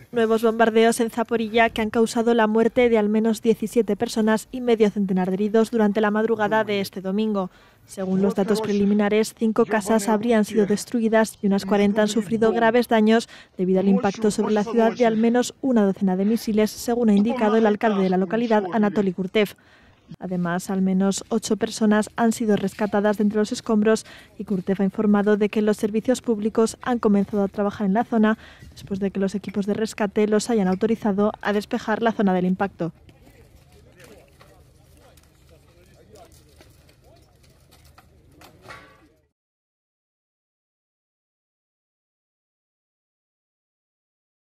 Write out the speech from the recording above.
Este. Nuevos bombardeos en Zaporilla que han causado la muerte de al menos 17 personas y medio centenar de heridos durante la madrugada de este domingo. Según los datos preliminares, cinco casas habrían sido destruidas y unas 40 han sufrido graves daños debido al impacto sobre la ciudad de al menos una docena de misiles, según ha indicado el alcalde de la localidad, Anatoly Kurtev. Además, al menos ocho personas han sido rescatadas de entre los escombros y Curtef ha informado de que los servicios públicos han comenzado a trabajar en la zona después de que los equipos de rescate los hayan autorizado a despejar la zona del impacto.